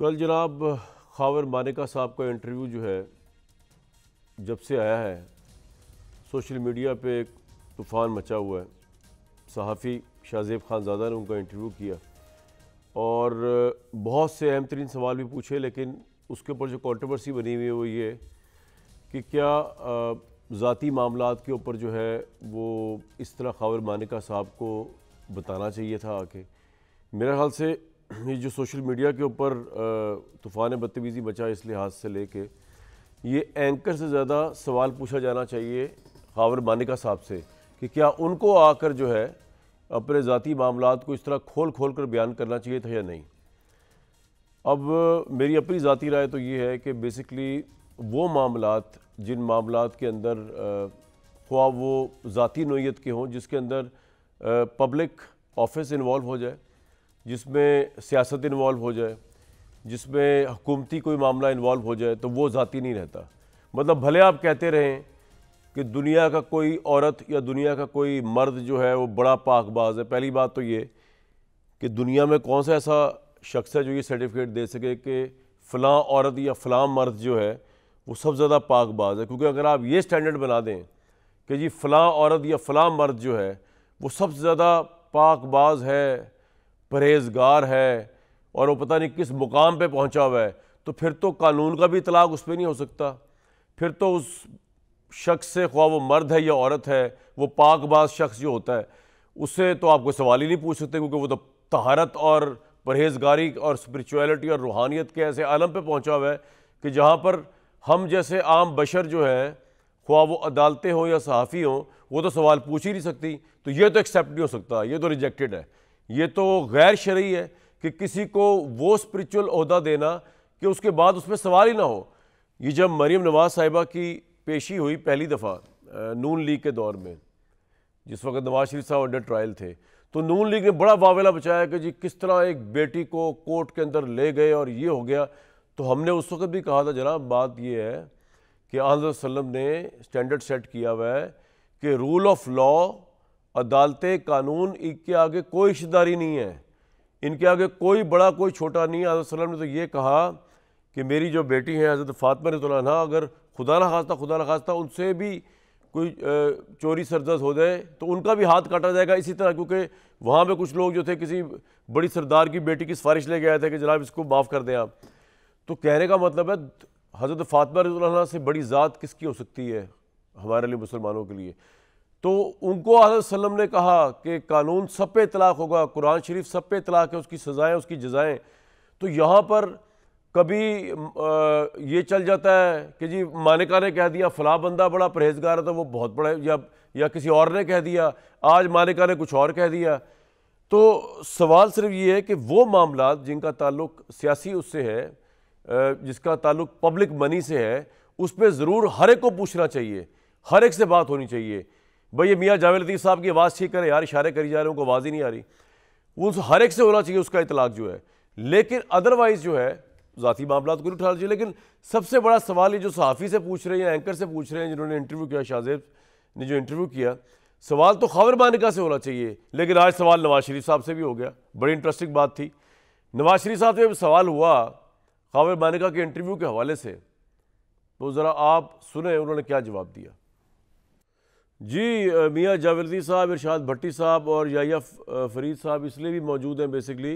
कल जनाब खावर मानिका साहब का इंटरव्यू जो है जब से आया है सोशल मीडिया पे एक तूफ़ान मचा हुआ है सहाफ़ी शाहजेब खानजादा ने उनका इंटरव्यू किया और बहुत से अहम तरीन सवाल भी पूछे लेकिन उसके ऊपर जो कंट्रोवर्सी बनी हुई है वो ये कि क्या ज़ाती मामला के ऊपर जो है वो इस तरह खावर मानिका साहब को बताना चाहिए था आके मेरे ख्याल से ये जो सोशल मीडिया के ऊपर तूफ़ान बदतमीज़ी बचा इस लिहाज से लेके ये एंकर से ज़्यादा सवाल पूछा जाना चाहिए खावर मानिका साहब से कि क्या उनको आकर जो है अपने ज़ाती मामला को इस तरह खोल खोल कर बयान करना चाहिए था या नहीं अब मेरी अपनी ज़ाती राय तो ये है कि बेसिकली वो मामला जिन मामला के अंदर ख्वा वो ज़ाती नोयत के हों जिसके अंदर पब्लिक ऑफिस इन्वॉल्व हो जाए जिसमें सियासत इन्वॉल्व हो जाए जिसमें हुकूमती कोई मामला इन्वॉल्व हो जाए तो वो ज़ाती नहीं रहता मतलब भले आप कहते रहें कि दुनिया का कोई औरत या दुनिया का कोई मर्द जो है वो बड़ा पाकबाज है पहली बात तो ये कि दुनिया में कौन सा ऐसा शख्स है जो ये सर्टिफिकेट दे सके कि फ़लाँ औरत या फ़लाँ मर्द जो है वो सबसे ज़्यादा पाकबाज है क्योंकि अगर आप ये स्टैंडर्ड बना दें कि जी फ़लाँ औरत या फ़लाँ मर्द जो है वो सबसे ज़्यादा पाकबाज है परहेजगार है और वो पता नहीं किस मुकाम पे पहुंचा हुआ है तो फिर तो कानून का भी इतलाक़ उस पर नहीं हो सकता फिर तो उस शख्स से ख्वा वो मर्द है या औरत है वो पाकबाज शख्स जो होता है उससे तो आपको सवाल ही नहीं पूछ सकते क्योंकि वो तो तहारत और परहेजगारी और स्परिचुअलिटी और रूहानियत के ऐसे आलम पर पहुँचा हुआ है कि जहाँ पर हम जैसे आम बशर जो हैं ख्वा वो अदालतें हों या सहाफ़ी हों वो तो सवाल पूछ ही नहीं सकती तो ये तो एक्सेप्ट नहीं हो सकता ये तो रिजेक्टेड है ये तो गैर शर्य है कि किसी को वो स्परिचुअल अहदा देना कि उसके बाद उसमें सवाल ही ना हो ये जब मरीम नवाज साहिबा की पेशी हुई पहली दफ़ा नून लीग के दौर में जिस वक्त नवाज शरीफ साहब अंडर ट्रायल थे तो नून लीग ने बड़ा वावेला बचाया कि जी किस तरह एक बेटी को कोर्ट के अंदर ले गए और ये हो गया तो हमने उस वक्त भी कहा था जनाब बात ये है कि वसलम ने स्टैंडर्ड सेट किया हुआ है कि रूल ऑफ लॉ अदालतें कानून इनके आगे कोई रिश्तेदारी नहीं है इनके आगे कोई बड़ा कोई छोटा नहीं है हज़रत ने तो ये कहा कि मेरी जो बेटी हैं हज़रत फ़ातमा ना अगर खुदा ना खास्ता खुदा ना खास्ता उनसे भी कोई चोरी सरदस हो जाए तो उनका भी हाथ काटा जाएगा इसी तरह क्योंकि वहाँ पर कुछ लोग जो थे किसी बड़ी सरदार की बेटी की सिफारिश लेके आए थे कि जनाब इसको माफ़ कर दें आप तो कहने का मतलब है हज़रत फ़ातमा रतुल्ला से बड़ी ज़ात किसकी हो सकती है हमारे लिए मुसलमानों के लिए तो उनको आलम ने कहा कि कानून सब पे तलाक होगा कुरान शरीफ सब पे तलाक है उसकी सज़ाएँ उसकी जजाएँ तो यहाँ पर कभी ये चल जाता है कि जी मानिका ने कह दिया फला बंदा बड़ा परहेजगार था तो वो बहुत बड़ा या या किसी और ने कह दिया आज मानिका ने कुछ और कह दिया तो सवाल सिर्फ ये है कि वो मामला जिनका ताल्लुक सियासी उससे है जिसका ताल्लुक पब्लिक मनी से है उस पर ज़रूर हर एक को पूछना चाहिए हर एक से बात होनी चाहिए भाई ये मियाँ जावेद लतीफ़ साहब की आवाज़ ठीक करें यार इशारे करी जा रहे हैं उनको आवाज़ ही नहीं आ रही उस हर एक से होना चाहिए उसका इतलाक जो है लेकिन अदरवाइज़ जो है ज़ाती मामला तो को उठा चाहिए लेकिन सबसे बड़ा सवाल ये जो सहाफ़ी से पूछ रहे हैं या एंकर से पूछ रहे हैं जिन्होंने इंटरव्यू किया शाहजेब ने जो इंटरव्यू किया सवाल तो खबर बानिका से होना चाहिए लेकिन आज सवाल नवाज शरीफ साहब से भी हो गया बड़ी इंटरेस्टिंग बात थी नवाज शरीफ साहब से सवाल हुआ खबर बानिका के इंटरव्यू के हवाले से तो ज़रा आप सुने उन्होंने क्या जवाब दिया जी मियाँ जावेदी साहब इरशाद भट्टी साहब और याया फरीद साहब इसलिए भी मौजूद हैं बेसिकली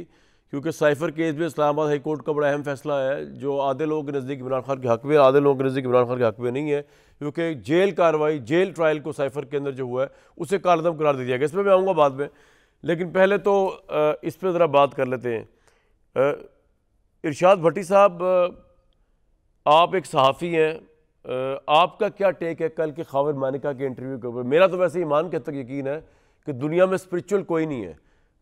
क्योंकि साइफर केस में इस्लामाबाद हाई कोर्ट का बड़ा अहम फैसला है जो आधे लोगों के नज़दीक इमरान खान के हक में आधे लोगों के नज़दीक इमरान खान के हक में नहीं है क्योंकि जेल कार्रवाई जेल ट्रायल को साइफर के अंदर जो हुआ है उसे कारदम करार दे दिया गया इस पर मैं आऊँगा बाद में लेकिन पहले तो इस पर ज़रा बात कर लेते हैं इरशाद भट्टी साहब आप एक सहाफ़ी हैं आपका क्या टेक है कल के खावर मानिका के इंटरव्यू के ऊपर मेरा तो वैसे ईमान के तक यकीन है कि दुनिया में स्पिरिचुअल कोई नहीं है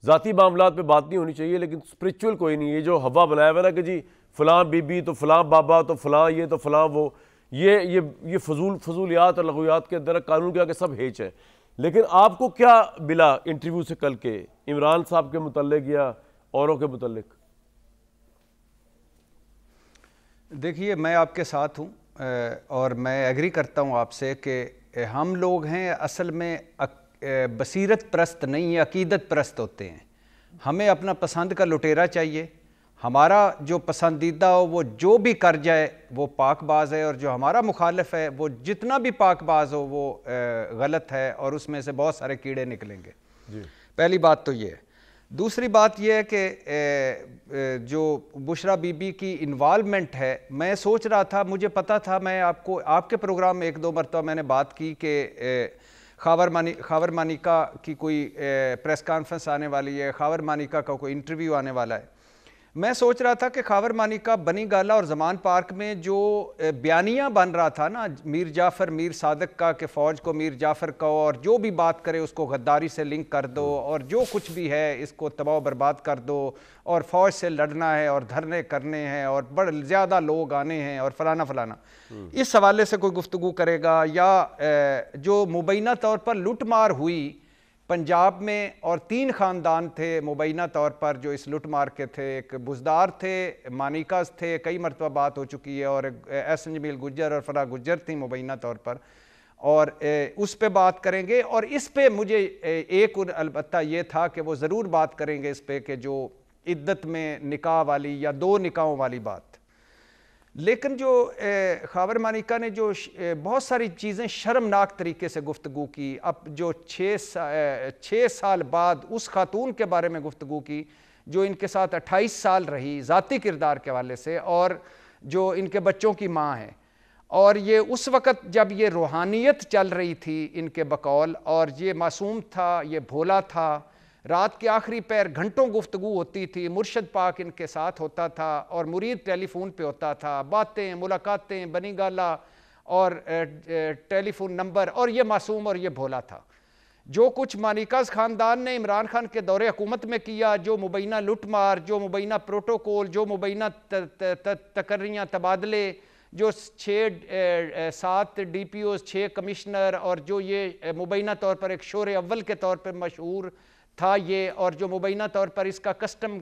ज़ाती मामला पे बात नहीं होनी चाहिए लेकिन स्पिरिचुअल कोई नहीं है जो हवा बनाया हुआ ना कि जी फ़लाँ बीबी तो फ़लाँ बाबा तो फ़लाँ ये तो फ़लाँ वो ये ये ये फजूल फजूलियात और लगुयात के अंदर कानून के आगे सब हेच है लेकिन आपको क्या मिला इंटरव्यू से कल के इमरान साहब के मुतलक या औरों के मुतलक देखिए मैं आपके साथ हूँ और मैं एग्री करता हूँ आपसे कि हम लोग हैं असल में बसीरत प्रस्त नहीं है अकीदत प्रस्त होते हैं हमें अपना पसंद का लुटेरा चाहिए हमारा जो पसंदीदा हो वो जो भी कर जाए वो पाकबाज है और जो हमारा मुखालफ है वो जितना भी पाकबाज हो वो गलत है और उसमें से बहुत सारे कीड़े निकलेंगे जी पहली बात तो ये है दूसरी बात यह है कि जो बुशरा बीबी की इन्वालमेंट है मैं सोच रहा था मुझे पता था मैं आपको आपके प्रोग्राम में एक दो मरतबा मैंने बात की कि खावर मानी खावर मानिका की कोई प्रेस कॉन्फ्रेंस आने वाली है खावर मानिका का कोई इंटरव्यू आने वाला है मैं सोच रहा था कि खावर मानी का बनी गाला और जमान पार्क में जो बयानिया बन रहा था ना मीर जाफ़र मीर सादक का कि फ़ौज को मीर जाफ़र का और जो भी बात करे उसको गद्दारी से लिंक कर दो हम्म। और जो कुछ भी है इसको तबाह बर्बाद कर दो और फ़ौज से लड़ना है और धरने करने हैं और बड़े ज़्यादा लोग आने हैं और फलाना फलाना हम्म। इस हवाले से कोई गुफ्तु करेगा या जो मुबैना तौर पर लुट हुई पंजाब में और तीन ख़ानदान थे मुबैना तौर पर जो इस लुट मार के थे एक बुजदार थे मानिकास थे कई मरतबा बात हो चुकी है और एन जमील गुजर और फरा गुजर थी मुबैना तौर पर और उस पर बात करेंगे और इस पर मुझे एक अलबत् ये था कि वो ज़रूर बात करेंगे इस पर कि जो इद्दत में निकाह वाली या दो निकाहों वाली बात लेकिन जो खबर मानिका ने जो बहुत सारी चीज़ें शर्मनाक तरीके से गुफ्तु की अब जो छः सा, छः साल बाद उस खातून के बारे में गुफ्तु की जो इनके साथ अट्ठाईस साल रही ज़ाती किरदार के हवाले से और जो इनके बच्चों की माँ है और ये उस वक़्त जब ये रूहानियत चल रही थी इनके बकौल और ये मासूम था ये भोला था रात के आखिरी पैर घंटों गुफ्तु होती थी मुर्शद पाक इनके साथ होता था और मुरीद टेलीफोन पे होता था बातें मुलाकातें बनी गाला और टेलीफोन नंबर और ये मासूम और ये भोला था जो कुछ मानिकाज ख़ानदान ने इमरान खान के दौरे हुकूमत में किया जो मुबैना लुटमार जो मुबैना प्रोटोकॉल जो मुबैना तकर्रियाँ तबादले जो छः सात डी पी ओ छः कमिश्नर और जो ये मुबैना तौर पर एक शोर अव्वल के तौर पर मशहूर था ये और जो मुबैना तौर पर इसका कस्टम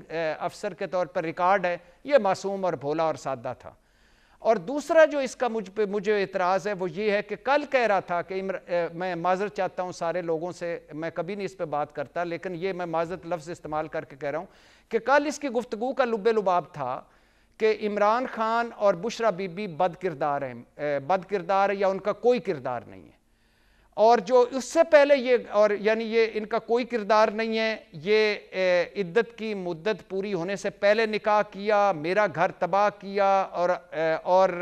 अफसर के तौर पर रिकॉर्ड है ये मासूम और भोला और सादा था और दूसरा जो इसका मुझ पर मुझे एतराज़ है वो ये है कि कल कह रहा था कि इम्र, मैं माजरत चाहता हूँ सारे लोगों से मैं कभी नहीं इस पर बात करता लेकिन ये मैं माजरत लफ्ज़ इस्तेमाल करके कह रहा हूँ कि कल इसकी गुफ्तु का लुब लुबाब था कि इमरान खान और बुशरा बीबी बद किरदार हैं बद किरदार या उनका कोई किरदार नहीं है और जो उससे पहले ये और यानी ये इनका कोई किरदार नहीं है ये इद्दत की मुद्दत पूरी होने से पहले निकाह किया मेरा घर तबाह किया और और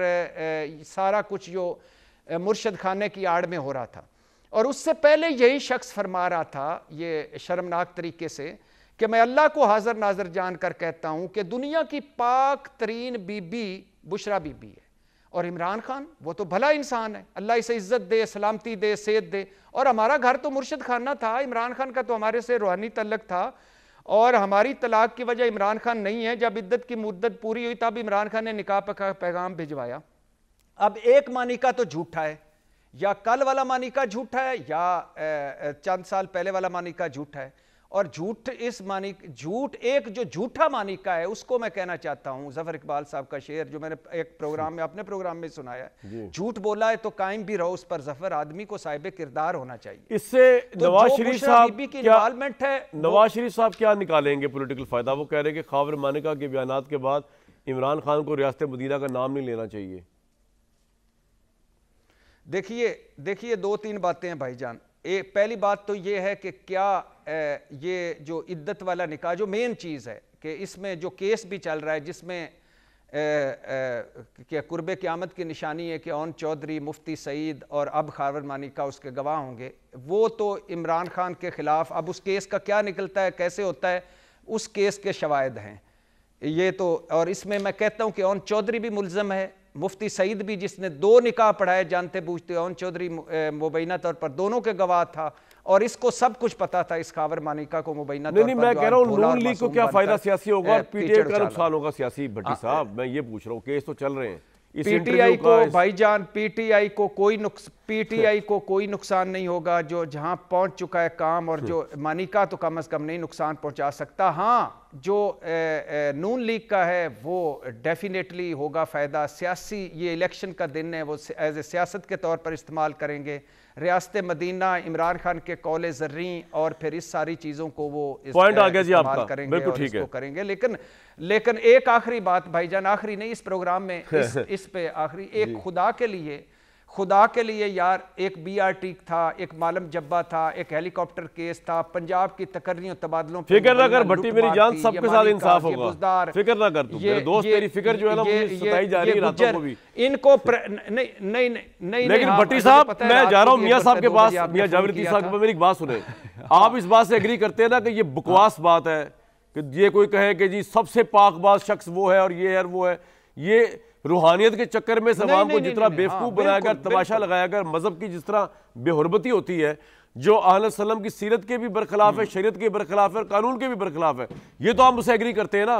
सारा कुछ जो मुर्शद खाने की आड़ में हो रहा था और उससे पहले यही शख्स फरमा रहा था ये शर्मनाक तरीके से कि मैं अल्लाह को हाजर नाजर जान कर कहता हूँ कि दुनिया की पाक तरीन बीबी बुशरा बीबी है और इमरान खान वो तो भला इंसान है अल्लाह इसे इज्जत दे सलामती दे सेहत दे और हमारा घर तो मुर्शद खाना था इमरान खान का तो हमारे से रूहानी तलक था और हमारी तलाक की वजह इमरान खान नहीं है जब इद्दत की मुद्दत पूरी हुई तब इमरान खान ने निकाह का पैगाम भिजवाया अब एक मानिका तो झूठा है या कल वाला मानिका झूठा है या चंद साल पहले वाला मानिका झूठा है और झूठ इस मानी झूठ एक जो झूठा मानिका है उसको मैं कहना चाहता हूं जफर इकबाल साहब का शेर जो मैंने एक प्रोग्राम में अपने प्रोग्राम में सुनाया झूठ बोला है तो कायम भी रहो उस पर जफर आदमी को साहिब किरदार होना चाहिए इससे तो नवाज शरीफ साहब की इन्वॉल्वमेंट है नवाज शरीफ साहब क्या निकालेंगे पोलिटिकल फायदा वो कह रहे हैं कि खावर मानिका के बयान के बाद इमरान खान को रियासत मदीना का नाम नहीं लेना चाहिए देखिए देखिए दो तीन बातें हैं भाईजान एक पहली बात तो ये है कि क्या ये जो इद्दत वाला निकाह जो मेन चीज़ है कि इसमें जो केस भी चल रहा है जिसमें क्या कुर्ब क़्यामत की निशानी है कि ओन चौधरी मुफ्ती सईद और अब मानी का उसके गवाह होंगे वो तो इमरान खान के ख़िलाफ़ अब उस केस का क्या निकलता है कैसे होता है उस केस के शवाद हैं ये तो और इसमें मैं कहता हूँ कि ओन चौधरी भी मुलज़म है मुफ्ती सईद भी जिसने दो निकाह पढ़ाए जानते बूझते ओन चौधरी मुबैना तौर पर दोनों के गवाह था और इसको सब कुछ पता था इस खावर मानिका को मुबैना नहीं, नहीं मैं कह रहा हूँ लीग को क्या फायदा सियासी होगा और पीटीआई का नुकसान होगा सियासी भट्टी साहब मैं ये पूछ रहा हूँ केस तो चल रहे हैं पीटीआई को भाईजान पीटीआई को कोई पीटीआई को कोई नुकसान नहीं होगा जो जहां पहुंच चुका है काम और जो मानिका तो कम अज कम नहीं नुकसान पहुंचा सकता हाँ जो नून लीग का है वो डेफिनेटली होगा फ़ायदा सियासी ये इलेक्शन का दिन है वो एज ए सियासत के तौर पर इस्तेमाल करेंगे रियासत मदीना इमरान खान के कौल जर्री और फिर इस सारी चीज़ों को वो पॉइंट आ गया जी आपका करेंगे बिल्कुल ठीक है करेंगे लेकिन लेकिन एक आखिरी बात भाईजान आखिरी नहीं इस प्रोग्राम में इस, इस पे आखिरी एक खुदा के लिए खुदा के लिए यार एक बी आर टी था एक मालम जब्बा था एक हेलीकॉप्टर केस था पंजाब की तकर्रियों तबादलों फिक्र ना कर भट्टी मेरी जान सबके साथ इंसाफ होगा फिक्र ना कर तू मेरे दोस्त तेरी फिक्र जो है ना मुझे सताई जा रही है रातों को भी इनको नहीं नहीं नहीं लेकिन भट्टी साहब मैं जा रहा हूँ मियाँ साहब के पास मियाँ जावेद साहब मेरी बात सुने आप इस बात से एग्री करते हैं ना कि ये बकवास हाँ। बात है कि ये कोई कहे कि जी सबसे पाकबाज शख्स वो है और ये है वो है ये रूहानियत के चक्कर में सवाम को जितना बेवकूफ़ हाँ, बनाया गया तमाशा लगाया गया मजहब की जिस तरह बेहरबती होती है जो आलम की सीरत के भी बरखिलाफ है हम्म। शरीत के बरखिलाफ है और कानून के भी बरखिलाफ है ये तो हम उसे एग्री करते हैं ना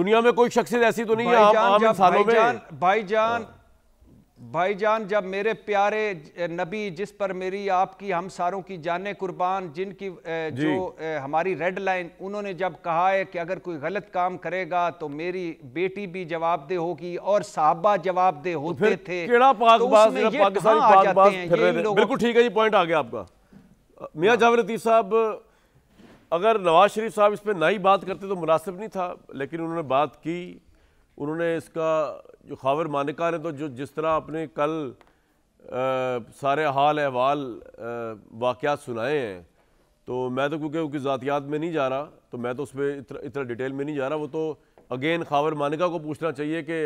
दुनिया में कोई शख्सियत ऐसी तो नहीं है आम इंसानों में भाईजान भाईजान जब मेरे प्यारे नबी जिस पर मेरी आपकी हम सारों की जाने कुर्बान जिनकी जो हमारी रेड लाइन उन्होंने जब कहा है कि अगर कोई गलत काम करेगा तो मेरी बेटी भी जवाबदेह होगी और साहबा जवाबदेह तो होते तो थे बिल्कुल ठीक है ये पॉइंट आ गया आपका मियाँ हाँ। जावर लतीफ साहब अगर नवाज शरीफ साहब इस पर ना ही बात करते तो मुनासिब नहीं था लेकिन उन्होंने बात की उन्होंने इसका जो खावर मानिका ने तो जो जिस तरह अपने कल आ, सारे हाल अहवाल वाक़ सुनाए हैं तो मैं तो क्योंकि उनकी ज़ातियात में नहीं जा रहा तो मैं तो उस पर इतना इतना डिटेल में नहीं जा रहा वो तो अगेन खावर मानिका को पूछना चाहिए कि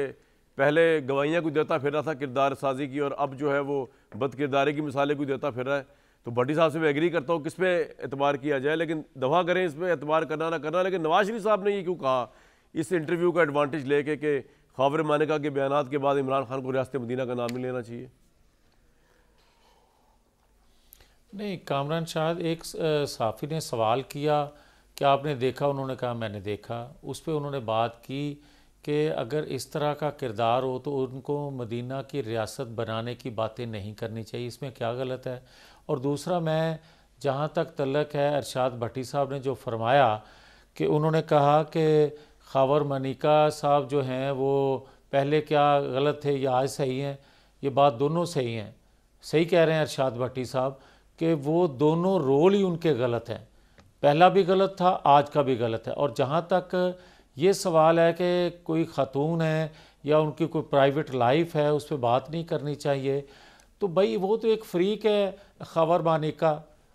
पहले गवाहियाँ को देता फिर रहा था किरदार साजी की और अब जो है वो बद किरदारी की मिसालें को देता फिर रहा है तो भट्टी साहब से मैं एग्री करता हूँ किस पे एतबार किया जाए लेकिन दवा करें इस पर एतबार करना ना करना लेकिन नवाज शरीफ साहब ने ये क्यों कहा इस इंटरव्यू का एडवांटेज लेके कि खावर मानिका के बयान के बाद इमरान खान को रियासत मदीना का नाम नहीं लेना चाहिए नहीं कामरान शाह एक साफ़ी ने सवाल किया कि आपने देखा उन्होंने कहा मैंने देखा उस पर उन्होंने बात की कि अगर इस तरह का किरदार हो तो उनको मदीना की रियासत बनाने की बातें नहीं करनी चाहिए इसमें क्या गलत है और दूसरा मैं जहाँ तक तलक है अरशाद भट्टी साहब ने जो फरमाया कि उन्होंने कहा कि खावर मनिका साहब जो हैं वो पहले क्या गलत थे या आज सही हैं ये बात दोनों सही हैं सही कह रहे हैं अरशाद भट्टी साहब कि वो दोनों रोल ही उनके गलत हैं पहला भी गलत था आज का भी गलत है और जहाँ तक ये सवाल है कि कोई ख़ातून है या उनकी कोई प्राइवेट लाइफ है उस पर बात नहीं करनी चाहिए तो भाई वो तो एक फ्रीक है खबर मानिका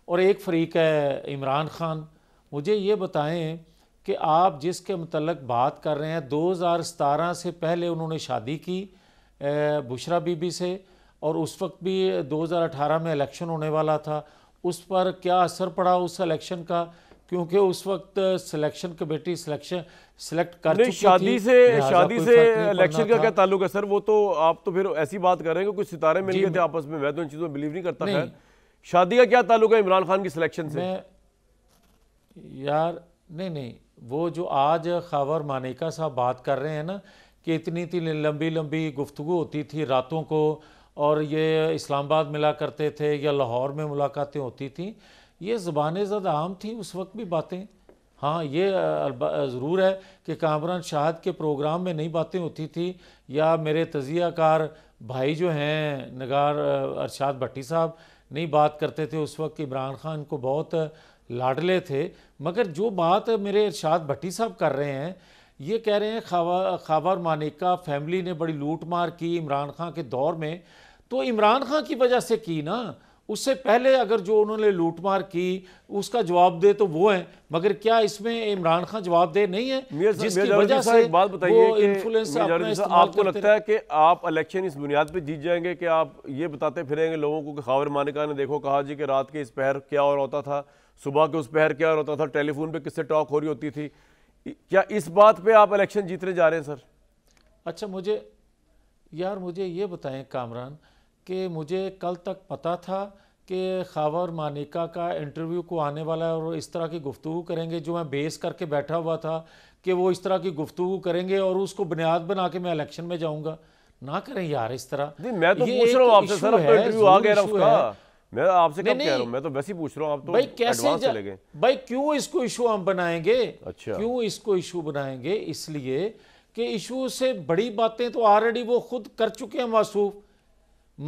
और एक फ्रीक है इमरान खान मुझे ये बताएं कि आप जिसके मतलब बात कर रहे हैं 2017 से पहले उन्होंने शादी की बुशरा बीबी से और उस वक्त भी 2018 में इलेक्शन होने वाला था उस पर क्या असर पड़ा उस इलेक्शन का क्योंकि उस वक्त सिलेक्शन कमेटी सिलेक्शन सिलेक्ट कर चुकी शादी से शादी से इलेक्शन का क्या ताल्लुक है सर वो तो आप तो फिर ऐसी बात कर रहे हैं कि कुछ सितारे मिल गए थे आपस में मैं तो इन चीज़ों में बिलीव नहीं करता नहीं। शादी का क्या ताल्लुक है इमरान खान की सिलेक्शन से यार नहीं नहीं वो जो आज खावर मानिका साहब बात कर रहे हैं ना कि इतनी इतनी लंबी लंबी गुफ्तु होती थी रातों को और ये इस्लामाबाद मिला करते थे या लाहौर में मुलाकातें होती थी ये ज़बान ज़्यादा आम थी उस वक्त भी बातें हाँ ये ज़रूर है कि कामरान शाहद के प्रोग्राम में नई बातें होती थी या मेरे तजियाकार भाई जो हैं नगार अरशाद भट्टी साहब नहीं बात करते थे उस वक्त इमरान खान को बहुत लाडले थे मगर जो बात मेरे इरशाद भट्टी साहब कर रहे हैं ये कह रहे हैं खावा खावर मानिका फैमिली ने बड़ी लूट मार की इमरान खान के दौर में तो इमरान खान की वजह से की ना उससे पहले अगर जो उन्होंने लूटमार की उसका जवाब दे तो वो है मगर क्या इसमें इमरान खान जवाब दे नहीं है जिसकी वजह से एक बात बताइए आपको लगता है कि आप इलेक्शन इस बुनियाद पे जीत जाएंगे कि आप ये बताते फिरेंगे लोगों को कि खावर मानिका ने देखो कहा जी कि रात के इस पहर क्या और होता था सुबह के उस पहर क्या होता था टेलीफोन पे किससे टॉक हो रही होती थी क्या इस बात पे आप इलेक्शन जीतने जा रहे हैं सर अच्छा मुझे यार मुझे ये बताएं कामरान कि मुझे कल तक पता था कि खावर मानिका का इंटरव्यू को आने वाला है और इस तरह की गुफ्तु करेंगे जो मैं बेस करके बैठा हुआ था कि वो इस तरह की गुफ्तु करेंगे और उसको बुनियाद बना के मैं इलेक्शन में जाऊँगा ना करें यार इस तरह नहीं मैं तो पूछ रहा हूँ आपसे सर इंटरव्यू तो आ गया उसका मैं आपसे कब कह रहा हूं मैं तो वैसे ही पूछ रहा हूं आप तो भाई कैसे चले गए भाई क्यों इसको इशू हम बनाएंगे अच्छा क्यों इसको इशू बनाएंगे इसलिए कि इशू से बड़ी बातें तो ऑलरेडी वो खुद कर चुके हैं मासूफ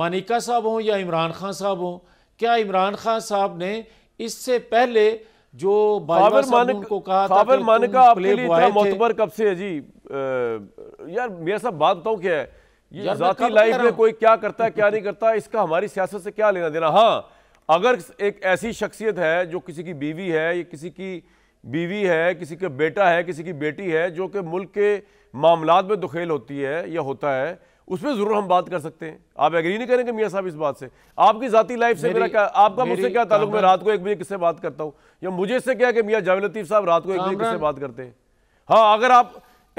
मानिका साहब हों या इमरान खान साहब हों क्या इमरान खान साहब ने इससे पहले जो मानिक को कहा मानिका कब से है जी यार मेरा साहब बात बताऊं क्या है जाती लाइफ में कोई क्या करता है क्या नहीं करता इसका हमारी सियासत से क्या लेना देना हाँ अगर एक ऐसी शख्सियत है जो किसी की बीवी है या किसी की बीवी है किसी का बेटा है किसी की बेटी है जो कि मुल्क के मामला में दुखेल होती है या होता है उसमें ज़रूर हम बात कर सकते हैं आप एग्री नहीं करेंगे मियाँ साहब इस बात से आपकी ज़ाती लाइफ से मेरा क्या आपका मुझसे क्या ताल्लुक मैं रात को एक बजे किससे बात करता हूँ या मुझे इससे क्या कि मियाँ जावेद लतीफ़ साहब रात को एक बजे किससे बात करते हैं हाँ अगर आप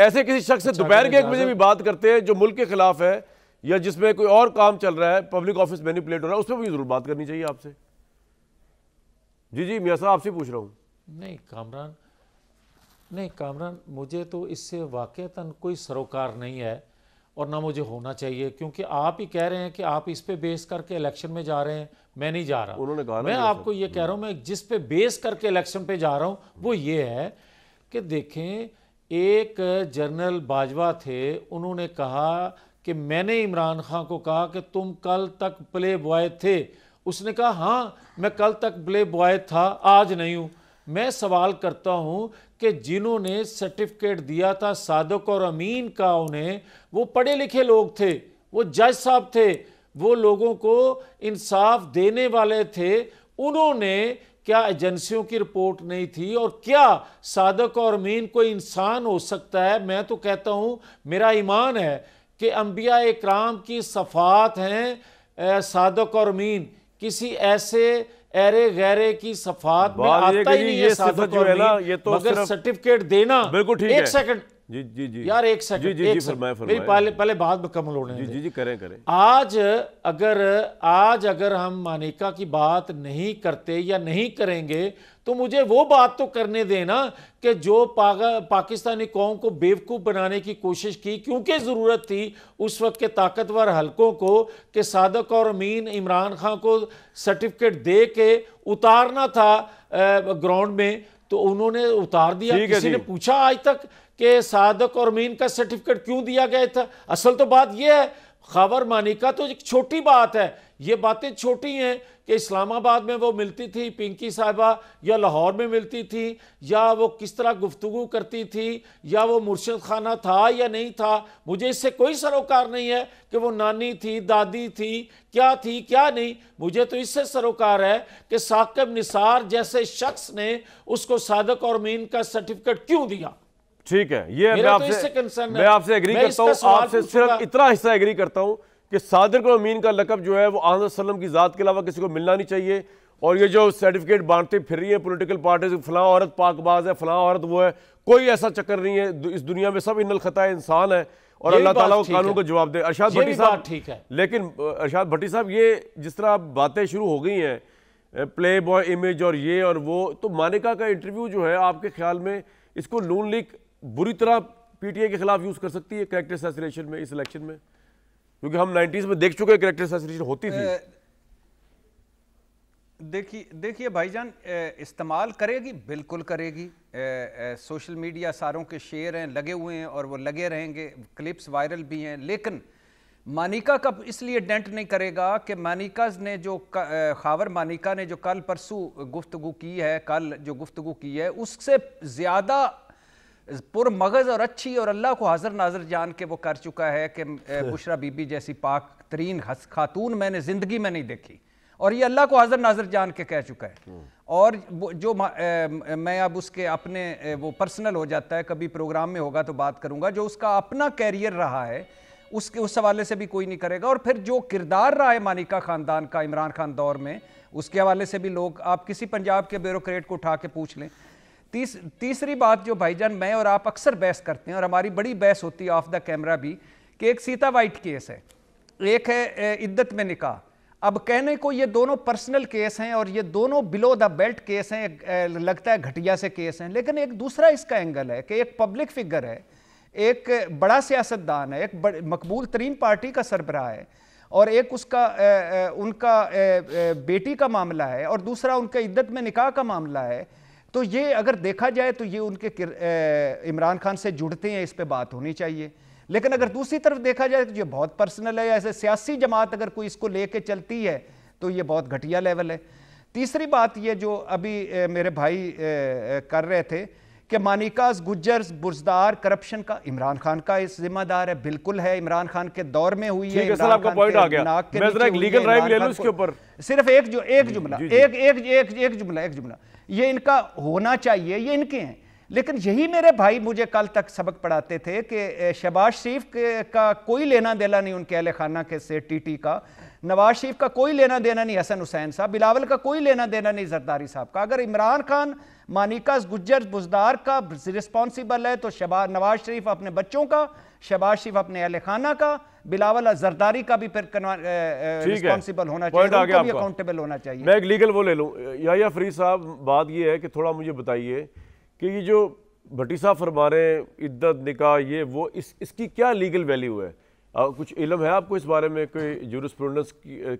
ऐसे किसी शख्स से अच्छा, दोपहर के एक बजे भी बात करते हैं जो मुल्क के खिलाफ है या जिसमें कोई और काम चल रहा है पब्लिक ऑफिस मैनिपुलेट हो रहा है उसमें भी जरूर बात करनी चाहिए आपसे जी जी मैं साहब आपसे पूछ रहा हूँ नहीं कामरान नहीं कामरान मुझे तो इससे वाक़ता कोई सरोकार नहीं है और ना मुझे होना चाहिए क्योंकि आप ही कह रहे हैं कि आप इस पे बेस करके इलेक्शन में जा रहे हैं मैं नहीं जा रहा उन्होंने कहा मैं आपको ये कह रहा हूँ मैं जिस पे बेस करके इलेक्शन पे जा रहा हूँ वो ये है कि देखें एक जनरल बाजवा थे उन्होंने कहा कि मैंने इमरान खान को कहा कि तुम कल तक प्ले बॉय थे उसने कहा हाँ मैं कल तक प्ले बॉय था आज नहीं हूँ मैं सवाल करता हूँ कि जिन्होंने सर्टिफिकेट दिया था सादक और अमीन का उन्हें वो पढ़े लिखे लोग थे वो जज साहब थे वो लोगों को इंसाफ देने वाले थे उन्होंने क्या एजेंसियों की रिपोर्ट नहीं थी और क्या सादक और मीन कोई इंसान हो सकता है मैं तो कहता हूँ मेरा ईमान है कि अम्बिया इक्राम की सफ़ात हैं सादक और मीन किसी ऐसे एरे गैरे की सफात में आता ही नहीं है सादक और मीन, ये तो मगर सर्टिफिकेट देना बिल्कुल ठीक एक सेकंड जी जी जी यार एक सेकंड जी जी, एक जी फरमाए फरमाए पहले पहले बात मुकम्मल होने जी जी जी करें करें आज अगर आज अगर हम मानिका की बात नहीं करते या नहीं करेंगे तो मुझे वो बात तो करने देना कि जो पागा पाकिस्तानी कौम को बेवकूफ़ बनाने की कोशिश की क्योंकि ज़रूरत थी उस वक्त के ताकतवर हलकों को कि सादक और अमीन इमरान खां को सर्टिफिकेट दे के उतारना था ग्राउंड में तो उन्होंने उतार दिया किसी ने पूछा आज तक कि सादक और मीन का सर्टिफिकेट क्यों दिया गया था असल तो बात यह है खबर मानी का तो एक छोटी बात है ये बातें छोटी हैं कि इस्लामाबाद में वो मिलती थी पिंकी साहबा या लाहौर में मिलती थी या वो किस तरह गुफ्तु करती थी या वो मुर्शद खाना था या नहीं था मुझे इससे कोई सरोकार नहीं है कि वो नानी थी दादी थी क्या थी क्या नहीं मुझे तो इससे सरोकार है कि साकब निसार जैसे शख्स ने उसको सादक और मीन का सर्टिफिकेट क्यों दिया ठीक है ये तो मैं आपसे मैं आपसे एग्री करता हूँ आपसे सिर्फ इतना हिस्सा एग्री करता हूँ कि को अमीन का लकब जो है वो आजम की ज़ात के अलावा किसी को मिलना नहीं चाहिए और ये जो सर्टिफिकेट बांटते फिर रही है पोलिटिकल पार्टीज फलां औरत पाकबाज है फलां औरत वो है कोई ऐसा चक्कर नहीं है इस दुनिया में सब इन खता इंसान है और अल्लाह ताला को कानून को जवाब दे अरशाद भट्टी साहब ठीक है लेकिन अरशाद भट्टी साहब ये जिस तरह बातें शुरू हो गई हैं प्ले बॉय इमेज और ये और वो तो मानिका का इंटरव्यू जो है आपके ख्याल में इसको नून लीग बुरी तरह पीटीए के खिलाफ यूज़ कर सकती है करेक्टर असोसिएशन में इस इलेक्शन में क्योंकि हम नाइन्टीज में देख चुके हैं करेक्टर असोसिएशन होती थी देखिए देखिए भाईजान इस्तेमाल करेगी बिल्कुल करेगी ए, ए, सोशल मीडिया सारों के शेयर हैं लगे हुए हैं और वो लगे रहेंगे क्लिप्स वायरल भी हैं लेकिन मानिका का इसलिए डेंट नहीं करेगा कि मानिकाज ने जो खावर मानिका ने जो कल परसों गुफ्तगु की है कल जो गुफ्तगु की है उससे ज़्यादा पुरमगज़ और अच्छी और अल्लाह को हाजिर नाजर जान के वो कर चुका है कि बुशरा बीबी जैसी पाक तरीन खातून मैंने ज़िंदगी में नहीं देखी और ये अल्लाह को हाजिर नाजर जान के कह चुका है हम्म। और जो मैं अब उसके अपने वो पर्सनल हो जाता है कभी प्रोग्राम में होगा तो बात करूँगा जो उसका अपना कैरियर रहा है उसके उस हवाले से भी कोई नहीं करेगा और फिर जो किरदार रहा है मानिका ख़ानदान का इमरान खान दौर में उसके हवाले से भी लोग आप किसी पंजाब के ब्यूरोक्रेट को उठा के पूछ लें तीस, तीसरी बात जो भाईजान मैं और आप अक्सर बहस करते हैं और हमारी बड़ी बहस होती है ऑफ द कैमरा भी कि एक सीता वाइट केस है एक है इद्दत में निकाह अब कहने को ये दोनों पर्सनल केस हैं और ये दोनों बिलो द बेल्ट केस हैं लगता है घटिया से केस हैं लेकिन एक दूसरा इसका एंगल है कि एक पब्लिक फिगर है एक बड़ा सियासतदान है एक मकबूल तरीन पार्टी का सरबराह है और एक उसका ए, ए, उनका ए, ए, बेटी का मामला है और दूसरा उनके इद्दत में निकाह का मामला है तो ये अगर देखा जाए तो ये उनके इमरान खान से जुड़ते हैं इस पर बात होनी चाहिए लेकिन अगर दूसरी तरफ देखा जाए तो ये बहुत पर्सनल है ऐसे सियासी जमात अगर कोई इसको लेके चलती है तो ये बहुत घटिया लेवल है तीसरी बात ये जो अभी मेरे भाई कर रहे थे कि मानिकास गुजर्स बुजदार करप्शन का इमरान खान का इस जिम्मेदार है बिल्कुल है इमरान खान के दौर में हुई है सर आपका पॉइंट आ गया मैं जरा एक लीगल राय ले लूं इसके ऊपर सिर्फ एक जो एक जुमला एक एक एक एक जुमला एक जुमला ये इनका होना चाहिए ये इनके हैं लेकिन यही मेरे भाई मुझे कल तक सबक पढ़ाते थे कि शहबाज शरीफ का कोई लेना देना नहीं उनके अहले खाना के से टीटी का नवाज शरीफ का कोई लेना देना नहीं हसन हुसैन साहब बिलावल का कोई लेना देना नहीं जरदारी साहब का अगर इमरान खान मानिकास गुज्जर बुजदार का रिस्पॉन्सिबल है तो शहबाज नवाज शरीफ अपने बच्चों का शहबाज शरीफ अपने अहल खाना का बिलावल जरदारी का भी फिर रिस्पांसिबल होना चाहिए अकाउंटेबल होना चाहिए मैं एक लीगल वो ले लूँ या फरीद साहब बात ये है कि थोड़ा मुझे बताइए कि ये जो भट्टी साहब फरमा रहे हैं इद्दत निकाह ये वो इस इसकी क्या लीगल वैल्यू है आ, कुछ इलम है आपको इस बारे में कोई जूरस्प्रूडेंस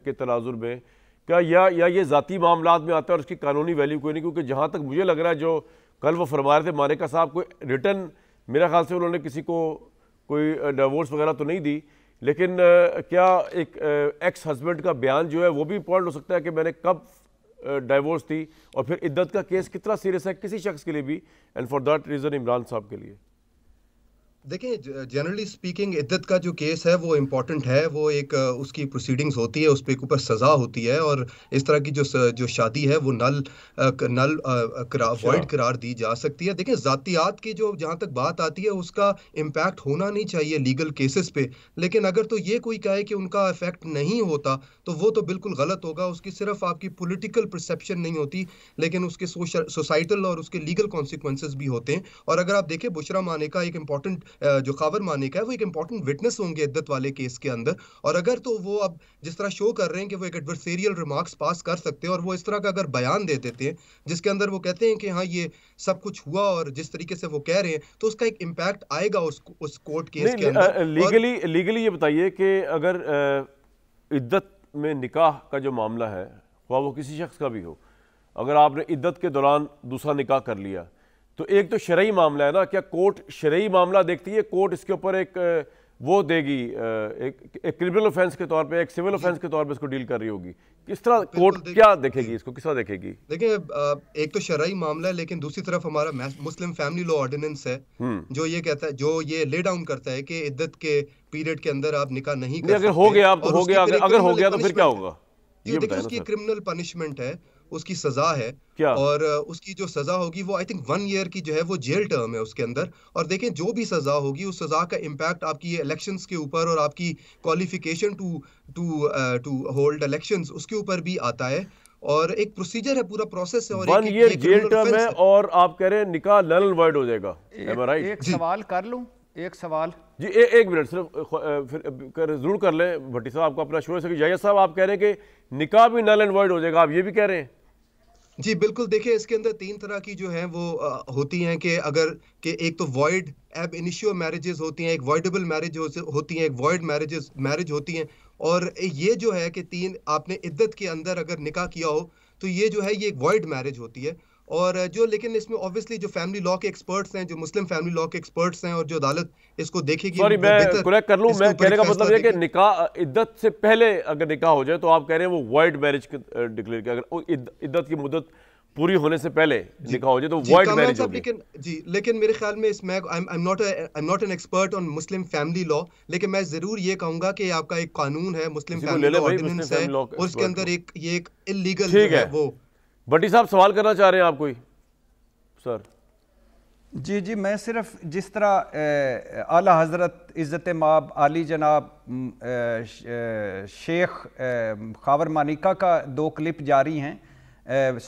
के तनाजुर में क्या या या ये ज़ाती मामला में आता है और उसकी कानूनी वैल्यू कोई नहीं क्योंकि जहाँ तक मुझे लग रहा है जो कल वो फरमा रहे थे मानिका साहब कोई रिटर्न मेरा ख्याल से उन्होंने किसी को कोई डिवोर्स वगैरह तो नहीं दी लेकिन क्या एक एक्स हस्बैंड का बयान जो है वो भी इंपॉर्टेंट हो सकता है कि मैंने कब डाइवोर्स थी और फिर इद्दत का केस कितना सीरियस है किसी शख्स के लिए भी and for that reason Imran साहब के लिए देखिए जनरली स्पीकिंग इद्दत का जो केस है वो इम्पॉर्टेंट है वो एक उसकी प्रोसीडिंग्स होती है उस पर ऊपर सज़ा होती है और इस तरह की जो जो शादी है वो नल नल अवॉइड करार दी जा सकती है देखिए ज़ातियात की जो जहाँ तक बात आती है उसका इम्पैक्ट होना नहीं चाहिए लीगल केसेस पे लेकिन अगर तो ये कोई कहे कि उनका इफेक्ट नहीं होता तो वो तो बिल्कुल गलत होगा उसकी सिर्फ आपकी पोलिटिकल परसेप्शन नहीं होती लेकिन उसके सोशल सोसाइटल और उसके लीगल कॉन्सिक्वेंसेज भी होते हैं और अगर आप देखें बुशरा माने का एक इम्पॉर्टेंट जो खावर मानिक है वो एक इंपॉर्टेंट विटनेस होंगे इद्दत वाले केस के अंदर और अगर तो वो अब जिस तरह शो कर रहे हैं कि वो एक एडवर्सेरियल रिमार्क्स पास कर सकते हैं और वो इस तरह का अगर बयान दे देते हैं जिसके अंदर वो कहते हैं कि हाँ ये सब कुछ हुआ और जिस तरीके से वो कह रहे हैं तो उसका एक इम्पैक्ट आएगा उस उस कोर्ट केस के अंदर लीगली लीगली ये बताइए कि अगर इद्दत में निकाह का जो मामला है वह वो किसी शख्स का भी हो अगर आपने इद्दत के दौरान दूसरा निकाह कर लिया तो एक तो शरयी मामला है ना क्या कोर्ट शरयी मामला देखती है कोर्ट इसके ऊपर एक वो देगी एक, एक क्रिमिनल ऑफेंस के तौर पे एक सिविल ऑफेंस के तौर पे इसको डील कर रही होगी किस तरह तो कोर्ट क्या देखेगी इसको किस तरह देखेगी देखिए एक तो शराय मामला है लेकिन दूसरी तरफ हमारा मुस्लिम फैमिली लॉ ऑर्डिनेंस है हम्म। जो ये कहता है जो ये ले डाउन करता है कि इद्दत के पीरियड के अंदर आप निकाह नहीं कर अगर हो गया अगर हो गया तो फिर क्या होगा ये उसकी क्रिमिनल पनिशमेंट है उसकी सजा है क्या? और उसकी जो सजा होगी वो आई थिंक वन ईयर की जो है वो जेल टर्म है उसके अंदर और देखें जो भी सजा होगी उस सजा का इम्पैक्ट आपकी इलेक्शंस के ऊपर और आपकी qualification to to to hold elections उसके ऊपर भी आता है और एक प्रोसीजर है पूरा प्रोसेस है और वन जेल टर्म है और आप कह रहे हैं निकाह ललन वर्ड हो जाएगा एक, right? एक सवाल कर लूं एक सवाल जी ए, एक मिनट सिर्फ फिर कर, जरूर कर लें भट्टी साहब आपको अपना शोर से जायज साहब आप कह रहे हैं कि निकाह भी नल एंड वर्ड हो जाएगा आप ये भी कह रहे हैं जी बिल्कुल देखिए इसके अंदर तीन तरह की जो है वो आ, होती हैं कि अगर कि एक तो वॉइड एब इनिशियो मैरिजेस होती हैं एक वॉइडेबल मैरिज होती हैं एक वॉइड मैरिजेस मैरिज होती हैं और ये जो है कि तीन आपने इद्दत के अंदर अगर निकाह किया हो तो ये जो है ये एक वॉइड मैरिज होती है और जो लेकिन इसमें ऑब्वियसली जो फैमिली लॉ के एक्सपर्ट्स हैं जो मुस्लिम फैमिली लॉ के एक्सपर्ट्स हैं और जो अदालत इसको देखेगी सॉरी मैं करेक्ट कर लूं मैं कहने का मतलब ये कि निकाह इद्दत से पहले अगर निकाह हो जाए तो आप कह रहे हैं वो वाइड मैरिज डिक्लेयर किया अगर इद्दत की मुद्दत पूरी होने से पहले निकाह हो जाए तो वाइड मैरिज होगी लेकिन जी लेकिन मेरे ख्याल में इस मैं I am not I am not an expert on Muslim family law लेकिन मैं जरूर ये कहूंगा कि आपका एक कानून है मुस्लिम फैमिली लॉ ऑर्डिनेंस है उसके अंदर एक ये एक इलीगल है वो बटी साहब सवाल करना चाह रहे हैं आप कोई सर जी जी मैं सिर्फ जिस तरह आला हज़रत इज़्ज़त माब आली जनाब शेख खावर मानिका का दो क्लिप जारी हैं